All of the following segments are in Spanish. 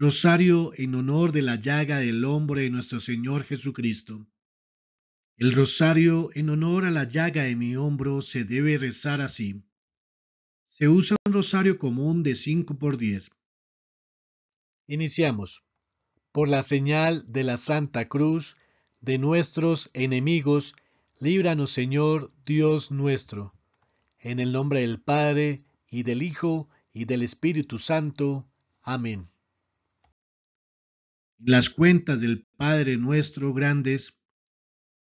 Rosario en honor de la llaga del hombre de nuestro Señor Jesucristo. El rosario en honor a la llaga de mi hombro se debe rezar así. Se usa un rosario común de 5 por 10. Iniciamos. Por la señal de la Santa Cruz, de nuestros enemigos, líbranos Señor Dios nuestro. En el nombre del Padre, y del Hijo, y del Espíritu Santo. Amén las cuentas del Padre nuestro grandes,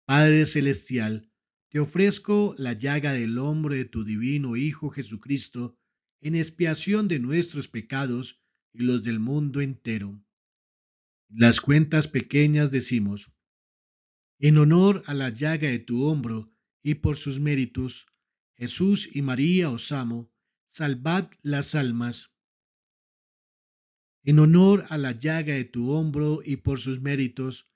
Padre Celestial, te ofrezco la llaga del hombro de tu divino Hijo Jesucristo en expiación de nuestros pecados y los del mundo entero. las cuentas pequeñas decimos, en honor a la llaga de tu hombro y por sus méritos, Jesús y María os amo, salvad las almas. En honor a la llaga de tu hombro y por sus méritos,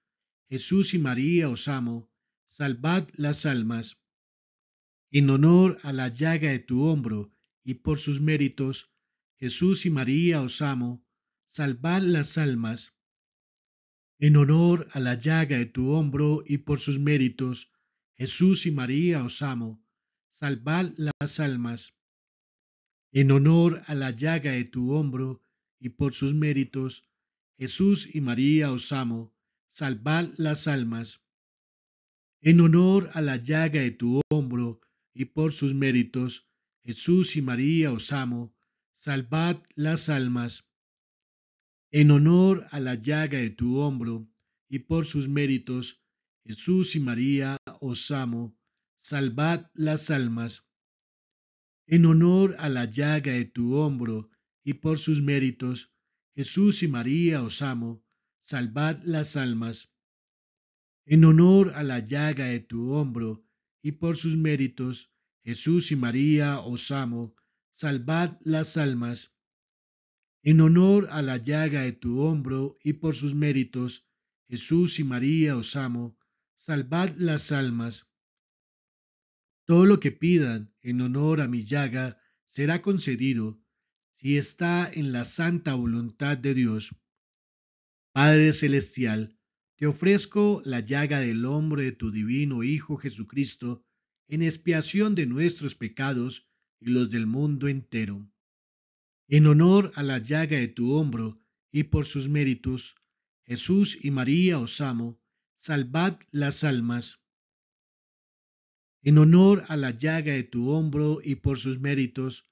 Jesús y María os amo, salvad las almas. En honor a la llaga de tu hombro y por sus méritos, Jesús y María os amo, salvad las almas. En honor a la llaga de tu hombro y por sus méritos, Jesús y María os amo, salvad las almas. En honor a la llaga de tu hombro y por sus méritos, Jesús y María os amo, salvad las almas. En honor a la llaga de tu hombro y por sus méritos, Jesús y María os amo, salvad las almas. En honor a la llaga de tu hombro y por sus méritos, Jesús y María os amo, salvad las almas. En honor a la llaga de tu hombro y por sus méritos, Jesús y María os amo, salvad las almas. En honor a la llaga de tu hombro, y por sus méritos, Jesús y María os amo, salvad las almas. En honor a la llaga de tu hombro, y por sus méritos, Jesús y María os amo, salvad las almas. Todo lo que pidan en honor a mi llaga será concedido, si está en la santa voluntad de Dios. Padre Celestial, te ofrezco la llaga del hombre de tu divino Hijo Jesucristo en expiación de nuestros pecados y los del mundo entero. En honor a la llaga de tu hombro y por sus méritos, Jesús y María os amo, salvad las almas. En honor a la llaga de tu hombro y por sus méritos,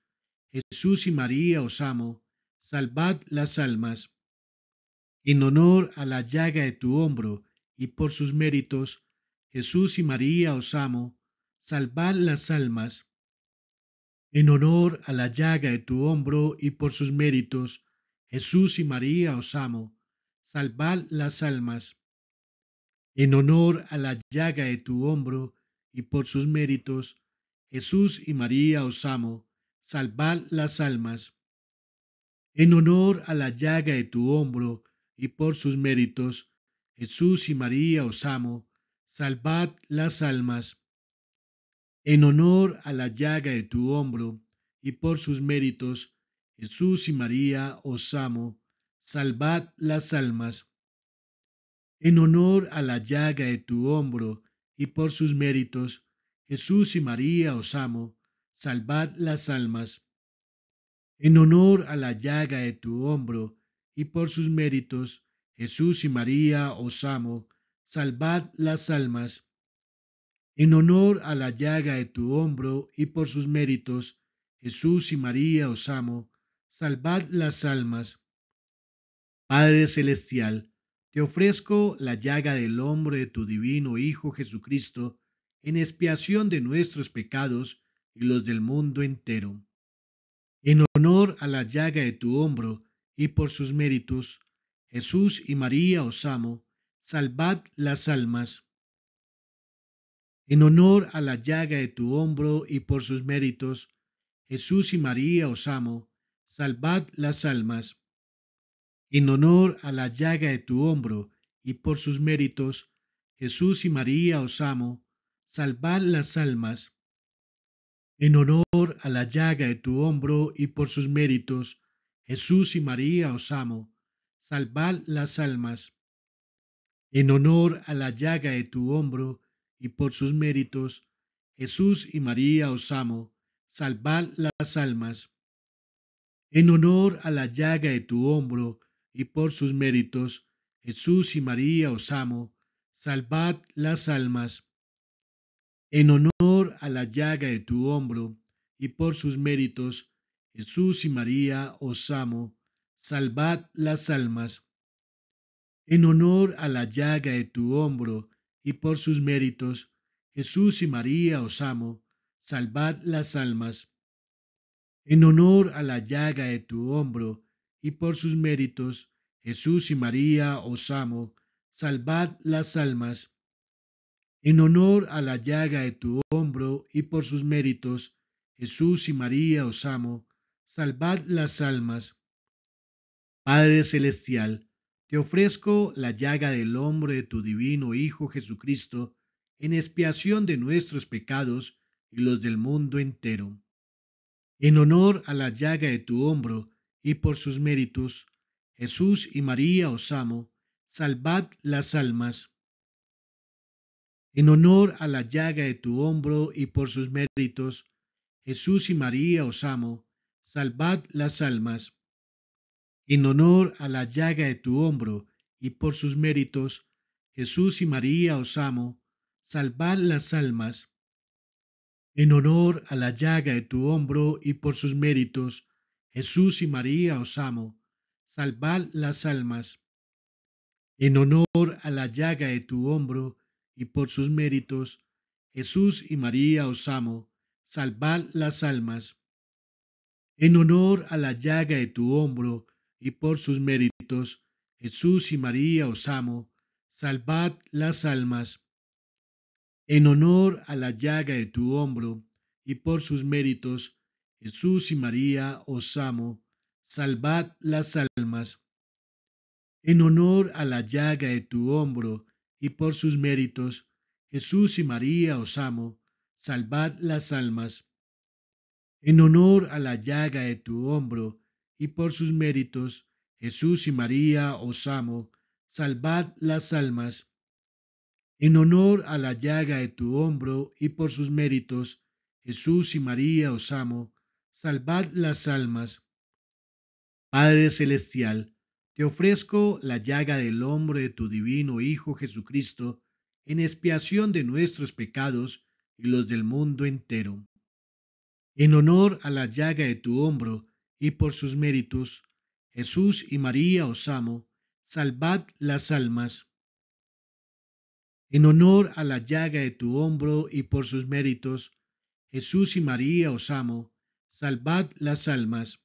Jesús y María os amo, salvad las almas. En honor a la llaga de tu hombro y por sus méritos, Jesús y María os amo, salvad las almas. En honor a la llaga de tu hombro y por sus méritos, Jesús y María os amo, salvad las almas. En honor a la llaga de tu hombro y por sus méritos, Jesús y María os amo, salvad las almas. En honor a la llaga de tu hombro y por sus méritos, Jesús y María os amo, salvad las almas. En honor a la llaga de tu hombro y por sus méritos, Jesús y María os amo, salvad las almas. En honor a la llaga de tu hombro y por sus méritos, Jesús y María os amo, salvad las almas. En honor a la llaga de tu hombro y por sus méritos, Jesús y María os amo, salvad las almas. En honor a la llaga de tu hombro y por sus méritos, Jesús y María os amo, salvad las almas. Padre Celestial, te ofrezco la llaga del hombro de tu divino Hijo Jesucristo en expiación de nuestros pecados los del mundo entero. En honor a la llaga de tu hombro y por sus méritos, Jesús y María os amo, salvad las almas. En honor a la llaga de tu hombro y por sus méritos, Jesús y María os amo, salvad las almas. En honor a la llaga de tu hombro y por sus méritos, Jesús y María os amo, salvad las almas. En honor a la llaga de tu hombro y por sus méritos, Jesús y María os amo, salvad las almas. En honor a la llaga de tu hombro y por sus méritos, Jesús y María os amo, salvad las almas. En honor a la llaga de tu hombro y por sus méritos, Jesús y María os amo, salvad las almas. En honor la llaga de tu hombro, y por sus méritos, Jesús y María os amo, salvad las almas. En honor a la llaga de tu hombro, y por sus méritos, Jesús y María os amo, salvad las almas. En honor a la llaga de tu hombro, y por sus méritos, Jesús y María os amo, salvad las almas. En honor a la llaga de tu hombro y por sus méritos, Jesús y María os amo, salvad las almas. Padre Celestial, te ofrezco la llaga del hombro de tu divino Hijo Jesucristo, en expiación de nuestros pecados y los del mundo entero. En honor a la llaga de tu hombro y por sus méritos, Jesús y María os amo, salvad las almas. En honor a la llaga de tu hombro y por sus méritos, Jesús y María os amo, salvad las almas. En honor a la llaga de tu hombro y por sus méritos, Jesús y María os amo, salvad las almas. En honor a la llaga de tu hombro y por sus méritos, Jesús y María os amo, salvad las almas. En honor a la llaga de tu hombro y por sus méritos, Jesús y María os amo, salvad las almas. En honor a la llaga de tu hombro y por sus méritos, Jesús y María os amo, salvad las almas. En honor a la llaga de tu hombro y por sus méritos, Jesús y María os amo, salvad las almas. En honor a la llaga de tu hombro y por sus méritos, Jesús y María os amo, salvad las almas. En honor a la llaga de tu hombro, y por sus méritos, Jesús y María os amo, salvad las almas. En honor a la llaga de tu hombro, y por sus méritos, Jesús y María os amo, salvad las almas. Padre Celestial, te ofrezco la llaga del hombre de tu divino Hijo Jesucristo en expiación de nuestros pecados y los del mundo entero. En honor a la llaga de tu hombro y por sus méritos, Jesús y María os amo, salvad las almas. En honor a la llaga de tu hombro y por sus méritos, Jesús y María os amo, salvad las almas.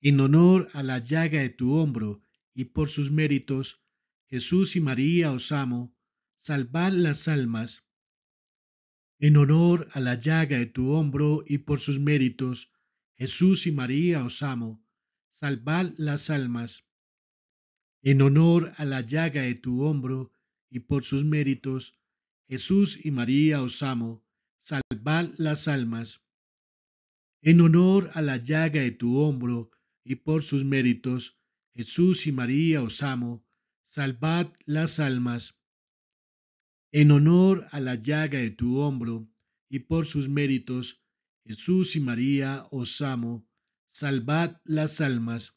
En honor a la llaga de tu hombro y por sus méritos, Jesús y María os amo, salvad las almas. En honor a la llaga de tu hombro y por sus méritos, Jesús y María os amo, salvad las almas. En honor a la llaga de tu hombro y por sus méritos, Jesús y María os amo, salvad las almas. En honor a la llaga de tu hombro y por sus méritos, Jesús y María os amo, salvad las almas. En honor a la llaga de tu hombro, y por sus méritos, Jesús y María os amo, salvad las almas.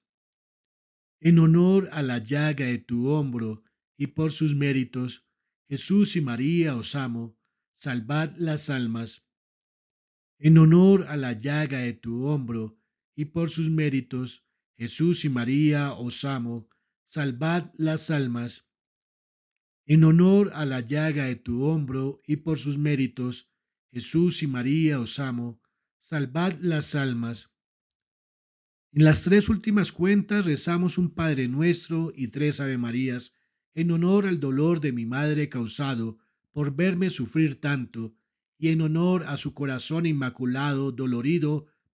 En honor a la llaga de tu hombro, y por sus méritos, Jesús y María os amo, salvad las almas. En honor a la llaga de tu hombro, y por sus méritos, Jesús y María os amo, salvad las almas. En honor a la llaga de tu hombro y por sus méritos, Jesús y María os amo, salvad las almas. En las tres últimas cuentas rezamos un Padre nuestro y tres Ave Marías, en honor al dolor de mi madre causado por verme sufrir tanto, y en honor a su corazón inmaculado, dolorido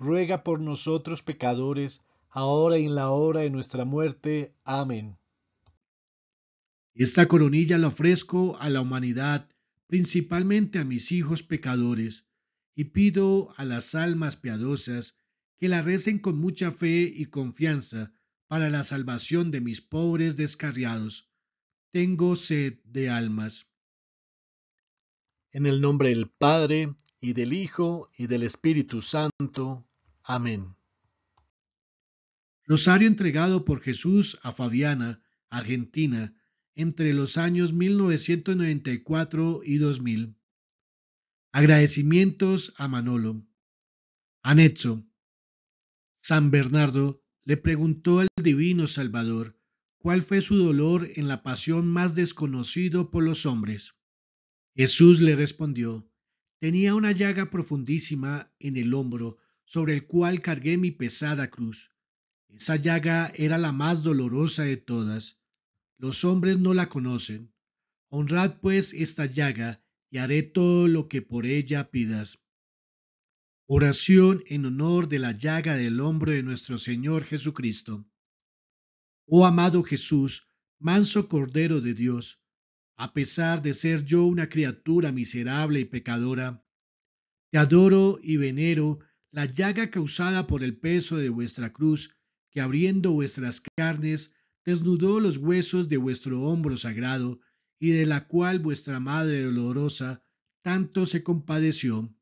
ruega por nosotros pecadores, ahora y en la hora de nuestra muerte. Amén. Esta coronilla la ofrezco a la humanidad, principalmente a mis hijos pecadores, y pido a las almas piadosas que la recen con mucha fe y confianza para la salvación de mis pobres descarriados. Tengo sed de almas. En el nombre del Padre, y del Hijo, y del Espíritu Santo. Amén. Rosario entregado por Jesús a Fabiana, Argentina, entre los años 1994 y 2000. Agradecimientos a Manolo. Anexo. San Bernardo le preguntó al Divino Salvador cuál fue su dolor en la pasión más desconocido por los hombres. Jesús le respondió, tenía una llaga profundísima en el hombro sobre el cual cargué mi pesada cruz. Esa llaga era la más dolorosa de todas. Los hombres no la conocen. Honrad pues esta llaga, y haré todo lo que por ella pidas. Oración en honor de la llaga del hombro de nuestro Señor Jesucristo. Oh amado Jesús, manso Cordero de Dios, a pesar de ser yo una criatura miserable y pecadora, te adoro y venero la llaga causada por el peso de vuestra cruz, que abriendo vuestras carnes, desnudó los huesos de vuestro hombro sagrado, y de la cual vuestra Madre dolorosa tanto se compadeció.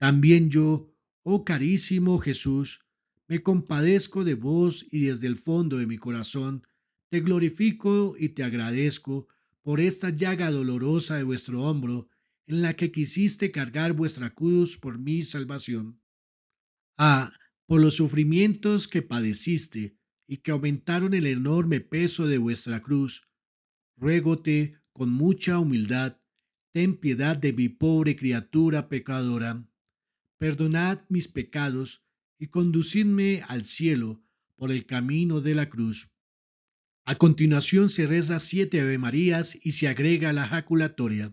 También yo, oh carísimo Jesús, me compadezco de vos y desde el fondo de mi corazón te glorifico y te agradezco por esta llaga dolorosa de vuestro hombro en la que quisiste cargar vuestra cruz por mi salvación. Ah, Por los sufrimientos que padeciste y que aumentaron el enorme peso de vuestra cruz, ruégote con mucha humildad, ten piedad de mi pobre criatura pecadora. Perdonad mis pecados y conducidme al cielo por el camino de la cruz. A continuación se reza siete Ave Marías y se agrega la jaculatoria.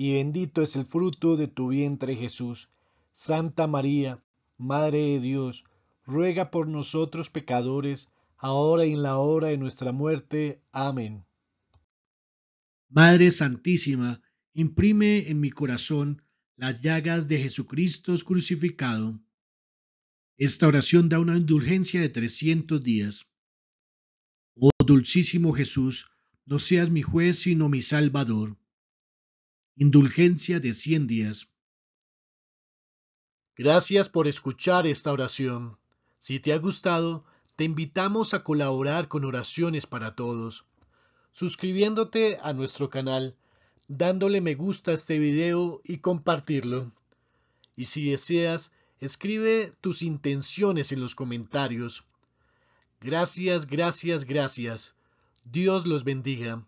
y bendito es el fruto de tu vientre Jesús. Santa María, Madre de Dios, ruega por nosotros pecadores, ahora y en la hora de nuestra muerte. Amén. Madre Santísima, imprime en mi corazón las llagas de Jesucristo crucificado. Esta oración da una indulgencia de trescientos días. Oh dulcísimo Jesús, no seas mi juez sino mi salvador. Indulgencia de 100 días. Gracias por escuchar esta oración. Si te ha gustado, te invitamos a colaborar con Oraciones para Todos, suscribiéndote a nuestro canal, dándole me gusta a este video y compartirlo. Y si deseas, escribe tus intenciones en los comentarios. Gracias, gracias, gracias. Dios los bendiga.